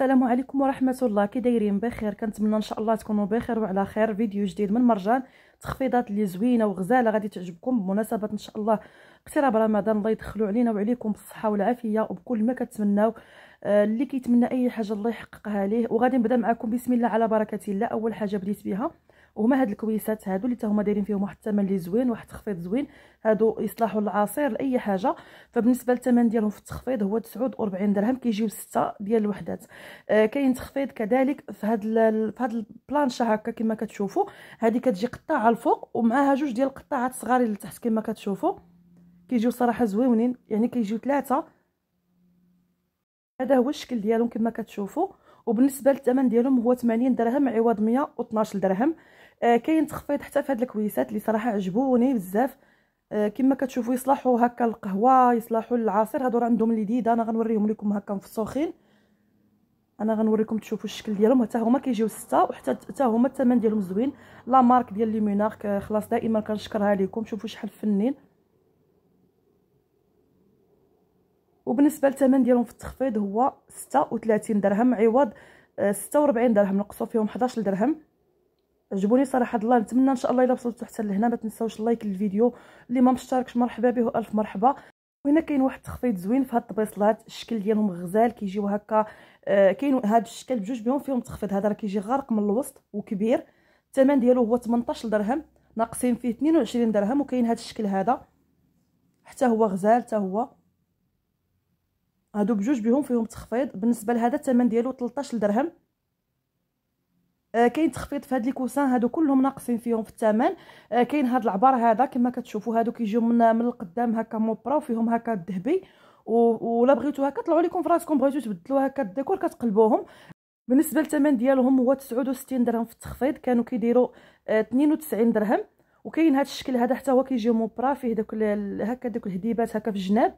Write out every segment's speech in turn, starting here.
السلام عليكم ورحمه الله كي دايرين بخير كنتمنى ان شاء الله تكونوا بخير وعلى خير فيديو جديد من مرجان تخفيضات اللي زوينه وغزاله غادي تعجبكم بمناسبه ان شاء الله اقتراب رمضان الله يدخلوا علينا وعليكم بالصحه والعافيه وبكل ما كتمنوا آه، اللي كيتمنى اي حاجه الله يحققها ليه وغادي نبدا معكم بسم الله على بركه الله اول حاجه بديت بها وهما هاد الكويسات هادو اللي هما دايرين فيهم واحد الثمن اللي زوين واحد التخفيض زوين هادو يصلحوا للعصير لاي حاجه فبالنسبه للثمن ديالهم في التخفيض هو 49 درهم كيجيو 6 ديال الوحدات آه كاين تخفيض كذلك في هاد في هاد البلانشه هكا كما كتشوفوا هذه كتجي قطاعه الفوق ومعاها جوج ديال القطاعات اللي لتحت كما كتشوفوا كيجيو صراحه زوينين يعني كيجيو ثلاثه هذا هو الشكل ديالهم كما كتشوفوا وبالنسبه للثمن ديالهم هو 80 درهم عوض 112 درهم آه، كاين تخفيض حتى في هاد الكويسات اللي صراحه عجبوني بزاف آه، كما كتشوفوا يصلحوا هكا القهوه يصلحوا العصير هادو راه عندهم الجديده انا غنوريهم لكم هكا مفسوخين انا غنوريكم تشوفوا الشكل ديالهم حتى هما كيجيو سته وحتى حتى هما الثمن ديالهم زوين لا مارك ديال لي مونارك آه، خلاص دائما كنشكرها لكم شوفوا شحال فنين وبالنسبه للثمن ديالهم في التخفيض هو 36 درهم عوض 46 درهم نقصوا فيهم 11 درهم عجبوني صراحه الله نتمنى ان شاء الله الا وصلتوا حتى لهنا ما تنساوش اللايك للفيديو اللي ما مشتركش مرحبا به الف مرحبا وهنا كاين واحد التخفيض زوين في هاد الطبيصلات الشكل ديالهم غزال كيجيو هكا آه كاين هاد الشكل بجوج بهم فيهم تخفيض هذا راه كيجي غارق من الوسط وكبير الثمن ديالو هو 18 درهم ناقصين فيه 22 درهم وكاين هاد الشكل هذا حتى هو غزال حتى هو هادو بجوج بهم فيهم تخفيض بالنسبه لهذا الثمن ديالو 13 درهم آه، كاين تخفيض في هاد لي كوسان هادو كلهم ناقصين فيهم في الثمن آه، كاين هاد العبار هذا كما كتشوفوا هادو كيجيو من من القدام هكا موبرا وفيهم هكا الذهبي ولا بغيتو هكا طلعوا لكم في راسكم بغيتو تبدلوا هكا الديكور كتقلبوهم بالنسبه للثمن ديالهم هو 69 درهم في التخفيض كانوا كيديروا 92 آه، درهم وكاين هذا الشكل هذا حتى هو كيجي موبرا فيه داك هكا دوك الهديبات هكا في الجناب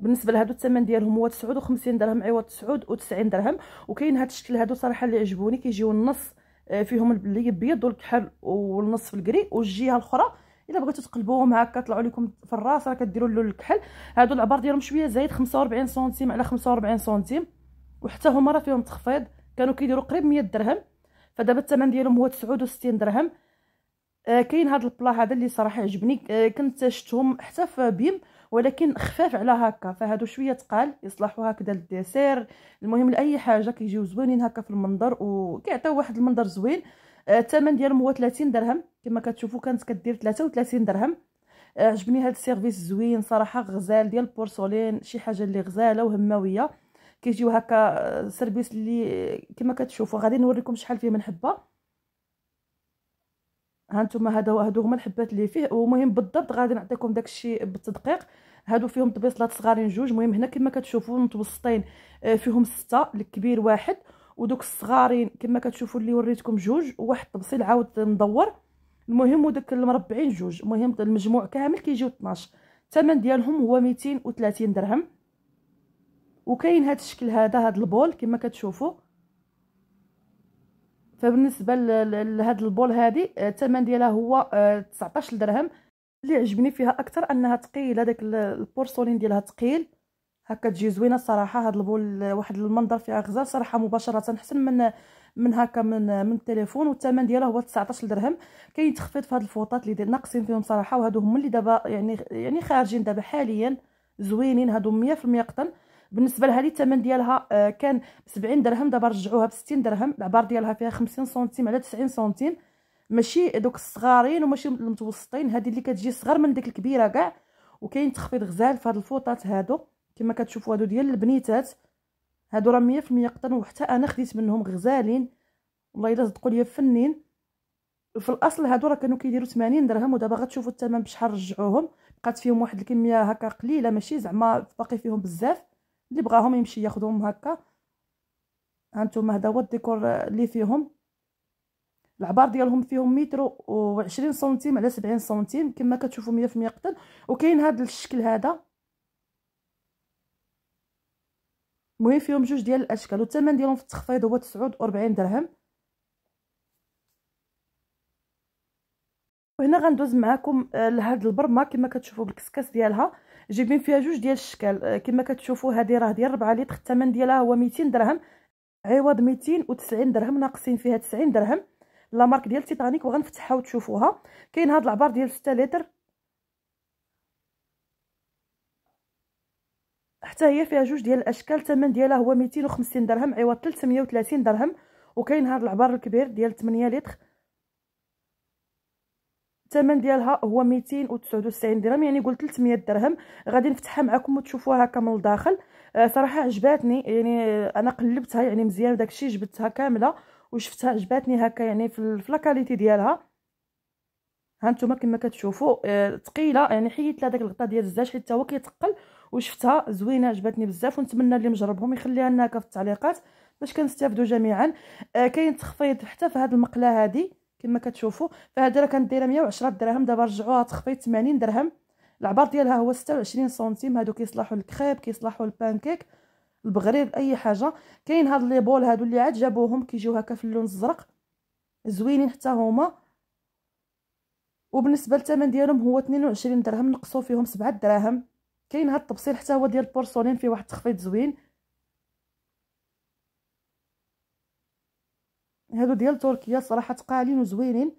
بالنسبه لهادو الثمن ديالهم هو 59 درهم عوض 99 درهم وكاين هذا الشكل هادو صراحه اللي عجبوني كيجيو النص آه، فيهم اللي بيض والكحل والنصف الكري والجهه الاخرى الا بغيتو تقلبوهم هكا طلعوا لكم في الراس راه كديروا اللون الكحل هادو العبار ديالهم شويه زايد 45 سنتيم على 45 سنتيم وحتى هما راه فيهم تخفيض كانوا كيديروا قريب 100 درهم فدابا الثمن ديالهم هو 69 درهم آه كاين هذا البلا هذا اللي صراحه عجبني آه كنت شفتهم حتى في بيم ولكن خفاف على هكا فهادو شويه تقال يصلحوا هكذا للديسير المهم لاي حاجه كيجيو زوينين هكا في المنظر وكيعطيو واحد المنظر زوين آه ديالهم هو 30 درهم كما كتشوفوا كانت كدير 33 درهم آه، عجبني هذا السيرفيس زوين صراحه غزال ديال البورسولين شي حاجه اللي غزاله وهماويه كيجيو هكا آه، سيرفيس اللي كما كتشوفوا غادي نوريكم شحال فيه من حبه هانتوما هذا هادو هما الحبات اللي فيه ومهم بالضبط غادي نعطيكم داكشي بالتدقيق هادو فيهم طبيصلات صغارين جوج مهم هنا كما كتشوفوا متوسطين آه، فيهم ستة الكبير واحد ودوك الصغارين كما كتشوفوا اللي وريتكم جوج واحد الطبسيل عاود مدور المهم ودك المربعين جوج المهم المجموع كامل كيجيو 12 الثمن ديالهم هو 230 درهم وكاين هذا الشكل هذا هذا البول كما كتشوفوا فبالنسبه لهاد البول هادي آه، الثمن ديالها هو 19 آه، درهم اللي عجبني فيها اكثر انها تقيلة داك البورسولين ديالها ثقيل هكا تجي زوينه الصراحه هاد البول آه، واحد المنظر فيها غزال صراحه مباشره احسن من من هكا من من التليفون والثمن ديالها هو 19 درهم كاين تخفيض في هاد الفوطات اللي ناقصين فيهم صراحه وهادو هما اللي دابا يعني يعني خارجين دابا حاليا زوينين هادو 100% قطن بالنسبه لها الثمن ديالها آه، كان ب 70 درهم دابا رجعوها ب 60 درهم العبار ديالها فيها 50 سنتيم على 90 سنتيم ماشي دوك الصغارين وماشي المتوسطين هذه اللي كتجي صغر من ديك الكبيره كاع وكاين تخفيض غزال في هاد الفوطات هادو كما كتشوفوا هادو ديال البنيتات هادو راه 100% قطن وحتى انا خديت منهم غزالين والله الا صدقوا لي فنين في الاصل هادو راه كانوا كيديروا 80 درهم ودابا غتشوفوا الثمن بشحال رجعوهم بقات فيهم واحد الكميه هكا قليله ماشي زعما باقي فيهم بزاف اللي بغاهم يمشي ياخذهم هكا هانتوما هذا هو الديكور اللي فيهم العبار ديالهم فيهم متر و20 سنتيم على 70 سنتيم كما كتشوفوا 100% قطن وكاين هذا الشكل هذا المهم فيهم جوج ديال الاشكال والثمن ديالهم في التخفيض هو 49 درهم وهنا غندوز معاكم آه، لهاد البرمه كما كتشوفوا بالكسكاس ديالها جايبين فيها جوج ديال الشكال آه، كما كتشوفوا هذه راه ديال 4 لتر الثمن ديالها هو 200 درهم عوض 290 درهم ناقصين فيها 90 درهم لا مارك ديال تيتانيك وغنفتحها وتشوفوها كاين هذا العبار ديال 6 لتر حتى هي فيها جوج ديال الاشكال الثمن ديالها هو 250 درهم عوض 330 درهم وكاين هذا العبار الكبير ديال 8 لتر الثمن ديالها هو 299 درهم يعني قلت 300 درهم غادي نفتحها معكم وتشوفوها هكا من الداخل آه صراحه عجباتني يعني انا قلبتها يعني مزيان داكشي جبتها كامله وشفتها عجباتني هكا يعني في الفلاكاليتي ديالها هانتوما كما كتشوفوا آه ثقيله يعني حيدت لها داك الغطاء ديال الزاج حيت هو كيتقل وشفتها زوينه عجبتني بزاف ونتمنى اللي مجربهم يخليها لنا هكا في التعليقات باش كنستافدوا جميعا آه كاين تخفيض حتى في هذه المقله هذه كما كتشوفوا فهذا راه كانت دايره 110 دراهم دابا رجعوها تخفيض 80 درهم العبار ديالها هو 26 سنتيم هادو كيصلحوا للكريب كيصلحوا للبانكيك البغرير اي حاجه كاين هاد لي بول هادو اللي عاد جابوهم كيجيو هكا في اللون الزرق زوينين حتى هما وبالنسبه للثمن ديالهم هو 22 درهم نقصوا فيهم 7 دراهم كاين هاد التبصيل حتى هو ديال البورسولين فيه واحد التخفيض زوين هادو ديال تركيا صراحه قالين وزوينين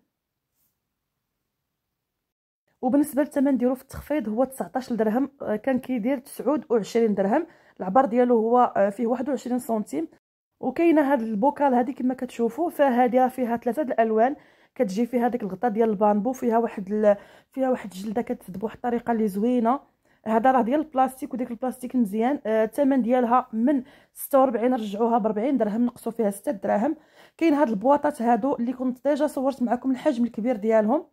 وبالنسبه للثمن ديالو في التخفيض هو 19 درهم آه، كان كيدير 29 درهم العبر ديالو هو آه، فيه 21 سنتيم وكاينه هاد البوكال هادي كما كتشوفوا فهادي فيها ثلاثه الالوان كتجي فيها داك الغطاء ديال البامبو فيها واحد ال... فيها واحد الجلده كتسد بواحد الطريقه اللي زوينه هذا راه ديال البلاستيك وديك البلاستيك مزيان آه، الثمن آه ديالها من 46 رجعوها ب 40 درهم نقصوا فيها 6 دراهم كاين هاد البواطات هادو اللي كنت ديجا صورت معكم الحجم الكبير ديالهم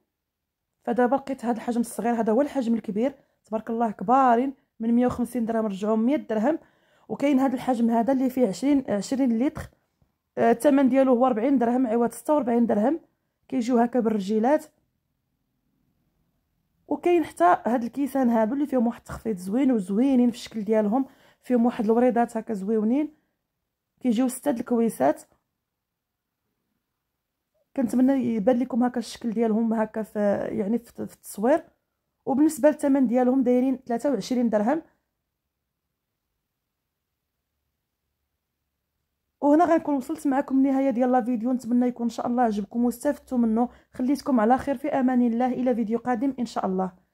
فدابا لقيت هاد الحجم الصغير هذا هو الحجم الكبير تبارك الله كبارين من 150 درهم رجعوا 100 درهم وكاين هاد الحجم هذا اللي فيه 20 20 لتر آه، الثمن ديالو هو 40 درهم عوض 46 درهم كيجيو هكا بالرجيلات وكاين حتى هاد الكيسان هادو اللي فيهم واحد التخفيض زوين وزوينين في الشكل ديالهم فيهم واحد الوريدات هكا زويونين كيجيو سته الكويسات كنتمنى يبان لكم هكا الشكل ديالهم هكا في يعني في التصوير وبالنسبه للثمن ديالهم دايرين 23 درهم وهنا غنكون وصلت معكم النهايه ديال فيديو نتمنى يكون ان شاء الله عجبكم واستفدتوا منه خليتكم على خير في امان الله الى فيديو قادم ان شاء الله